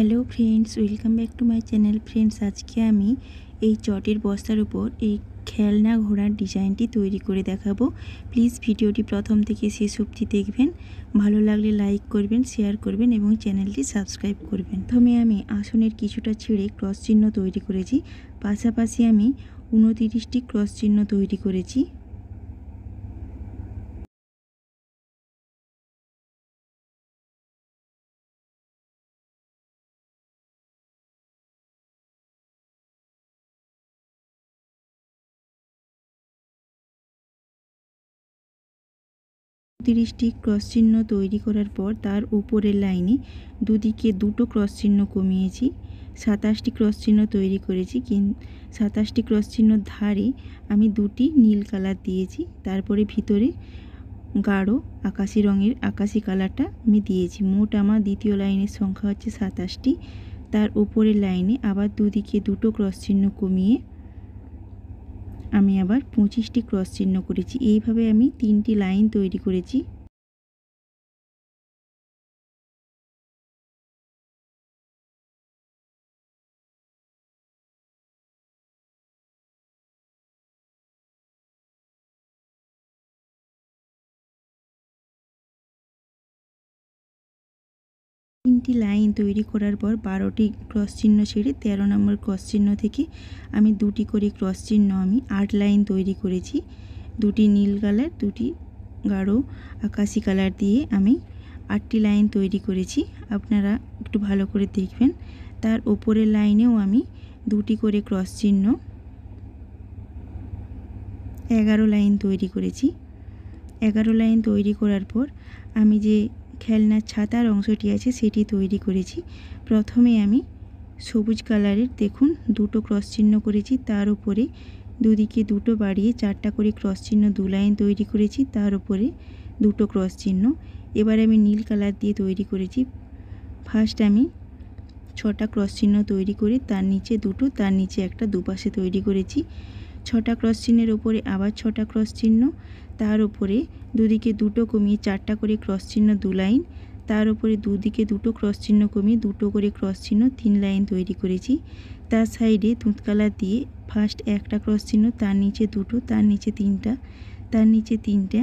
hello friends welcome back to my channel friends আজকে আমি এই চটের বস্তার উপর এই খেলনা ঘোড়ার ডিজাইনটি তৈরি করে দেখাবো প্লিজ ভিডিওটি প্রথম থেকে শেষ অবধি দেখবেন ভালো লাগলে লাইক করবেন শেয়ার করবেন এবং চ্যানেলটি সাবস্ক্রাইব করবেন প্রথমে আমি আসনের কিছুটা ছেড়ে ক্রস চিহ্ন তৈরি করেছি পাশাপাশি আমি উনতিরিশটি ক্রস চিহ্ন তৈরি করেছি উনতিরিশটি ক্রসচিহ্ন তৈরি করার পর তার উপরের লাইনে দুদিকে দুটো ক্রসচিহ্ন কমিয়েছি সাতাশটি ক্রসচিহ্ন তৈরি করেছি কিন সাতাশটি ক্রসচিহ্ন ধারে আমি দুটি নীল কালার দিয়েছি তারপরে ভিতরে গাঢ় আকাশি রঙের আকাশি কালারটা আমি দিয়েছি মোট আমার দ্বিতীয় লাইনের সংখ্যা হচ্ছে সাতাশটি তার উপরের লাইনে আবার দুদিকে দুটো ক্রসচিহ্ন কমিয়ে আমি আবার পঁচিশটি ক্রস চিহ্ন করেছি এইভাবে আমি তিনটি লাইন তৈরি করেছি একটি লাইন তৈরি করার পর বারোটি ক্রস চিহ্ন ছেড়ে তেরো নম্বর ক্রস চিহ্ন থেকে আমি দুটি করে ক্রস চিহ্ন আমি আট লাইন তৈরি করেছি দুটি নীল কালার দুটি গাঢ় আকাশি কালার দিয়ে আমি আটটি লাইন তৈরি করেছি আপনারা একটু ভালো করে দেখবেন তার ওপরের লাইনেও আমি দুটি করে ক্রস চিহ্ন এগারো লাইন তৈরি করেছি এগারো লাইন তৈরি করার পর আমি যে খেলনার ছাতার অংশটি আছে সেটি তৈরি করেছি প্রথমে আমি সবুজ কালারের দেখুন দুটো ক্রস চিহ্ন করেছি তার উপরে দুদিকে দুটো বাড়িয়ে চারটা করে ক্রস চিহ্ন দু লাইন তৈরি করেছি তার উপরে দুটো ক্রস চিহ্ন এবার আমি নীল কালার দিয়ে তৈরি করেছি ফার্স্ট আমি ছটা ক্রস চিহ্ন তৈরি করে তার নিচে দুটো তার নিচে একটা দুপাশে তৈরি করেছি ছটা ক্রস চিহ্নের ওপরে আবার ছটা ক্রস চিহ্ন তার উপরে দুদিকে দুটো কমিয়ে চারটা করে ক্রস চিহ্ন দু লাইন তার উপরে দুদিকে দুটো ক্রস চিহ্ন কমিয়ে দুটো করে ক্রস চিহ্ন তিন লাইন তৈরি করেছি তার সাইডে তুঁতকালা দিয়ে ফার্স্ট একটা ক্রস চিহ্ন তার নিচে দুটো তার নিচে তিনটা তার নিচে তিনটা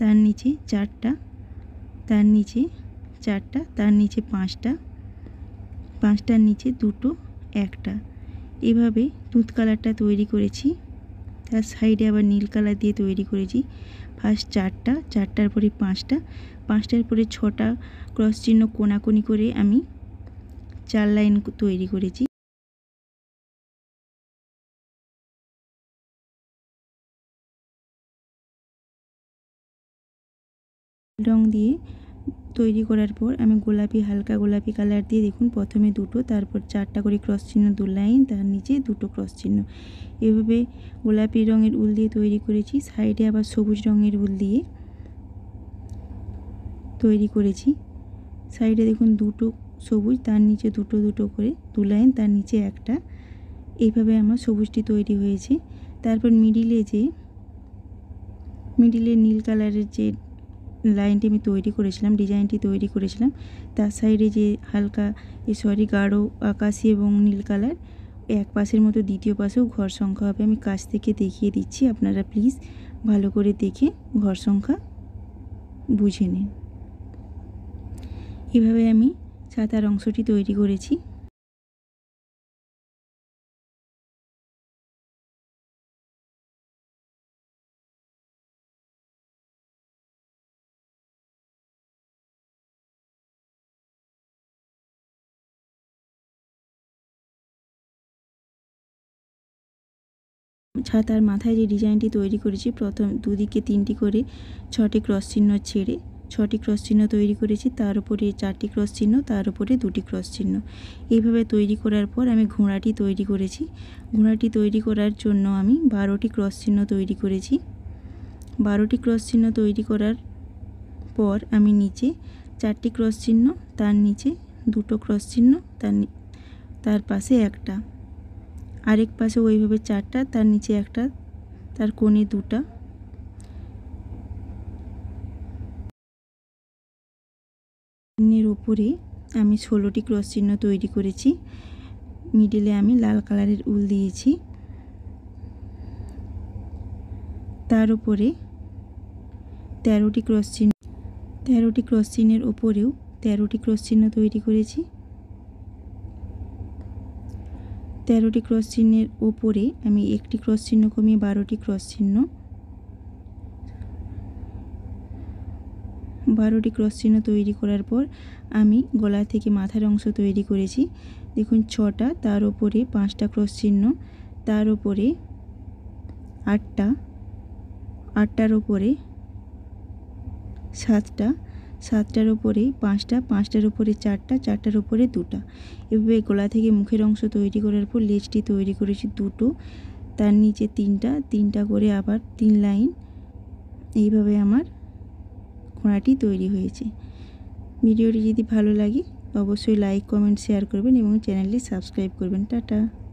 তার নিচে চারটা তার নিচে চারটা তার নিচে পাঁচটা পাঁচটার নিচে দুটো একটা এভাবে তুঁতকালারটা তৈরি করেছি তার সাইডে আবার নীল কালার দিয়ে তৈরি করেছি ফার্স্ট চারটা চারটার পরে পাঁচটা পাঁচটার পরে ছটা ক্রস চিহ্ন কোনাকুনি করে আমি চার লাইন তৈরি করেছি রং দিয়ে তৈরি করার পর আমি গোলাপি হালকা গোলাপি কালার দিয়ে দেখুন প্রথমে দুটো তারপর চারটা করে ক্রস চিহ্ন দু লাইন তার নিচে দুটো ক্রস চিহ্ন এভাবে গোলাপি রঙের উল দিয়ে তৈরি করেছি সাইডে আবার সবুজ রঙের উল দিয়ে তৈরি করেছি সাইডে দেখুন দুটো সবুজ তার নিচে দুটো দুটো করে দু লাইন তার নিচে একটা এইভাবে আমার সবুজটি তৈরি হয়েছে তারপর মিডিলে যে মিডিলে নীল কালারের যে লাইনটি আমি তৈরি করেছিলাম ডিজাইনটি তৈরি করেছিলাম তার সাইডে যে হালকা সরি গাঢ় আকাশি এবং নীল কালার এক পাশের মতো দ্বিতীয় পাশেও ঘর সংখ্যা হবে আমি কাছ থেকে দেখিয়ে দিচ্ছি আপনারা প্লিজ ভালো করে দেখে ঘর সংখ্যা বুঝে নিন এভাবে আমি ছাতার অংশটি তৈরি করেছি ছাতার মাথায় যে ডিজাইনটি তৈরি করেছি প্রথম দুদিকে তিনটি করে ছটি ক্রস চিহ্ন ছেড়ে ছটি ক্রস চিহ্ন তৈরি করেছি তার উপরে চারটি ক্রস চিহ্ন তার উপরে দুটি ক্রস চিহ্ন এইভাবে তৈরি করার পর আমি ঘোড়াটি তৈরি করেছি ঘোড়াটি তৈরি করার জন্য আমি বারোটি ক্রস চিহ্ন তৈরি করেছি বারোটি ক্রস চিহ্ন তৈরি করার পর আমি নিচে চারটি ক্রস চিহ্ন তার নিচে দুটো ক্রস চিহ্ন তার তার পাশে একটা আরেক পাশে ওইভাবে চারটা তার নিচে একটা তার কোণে দুটা চিহ্নের ওপরে আমি ষোলোটি ক্রস চিহ্ন তৈরি করেছি মিডিলে আমি লাল কালারের উল দিয়েছি তার উপরে তেরোটি ক্রস চিহ্ন তেরোটি ক্রস চিহ্নের ওপরেও তেরোটি ক্রস চিহ্ন তৈরি করেছি তেরোটি ক্রস চিহ্নের ওপরে আমি একটি ক্রস চিহ্ন কমিয়ে বারোটি ক্রস চিহ্ন বারোটি ক্রস চিহ্ন তৈরি করার পর আমি গলা থেকে মাথার অংশ তৈরি করেছি দেখুন ছটা তার ওপরে পাঁচটা ক্রস চিহ্ন তার ওপরে আটটা আটটার ওপরে সাতটা সাতটার ওপরে পাঁচটা পাঁচটার উপরে চারটা চারটার উপরে দুটা এভাবে গলা থেকে মুখের অংশ তৈরি করার পর লেজটি তৈরি করেছি দুটো তার নিচে তিনটা তিনটা করে আবার তিন লাইন এইভাবে আমার ঘোড়াটি তৈরি হয়েছে ভিডিওটি যদি ভালো লাগে অবশ্যই লাইক কমেন্ট শেয়ার করবেন এবং চ্যানেলটি সাবস্ক্রাইব করবেন টাটা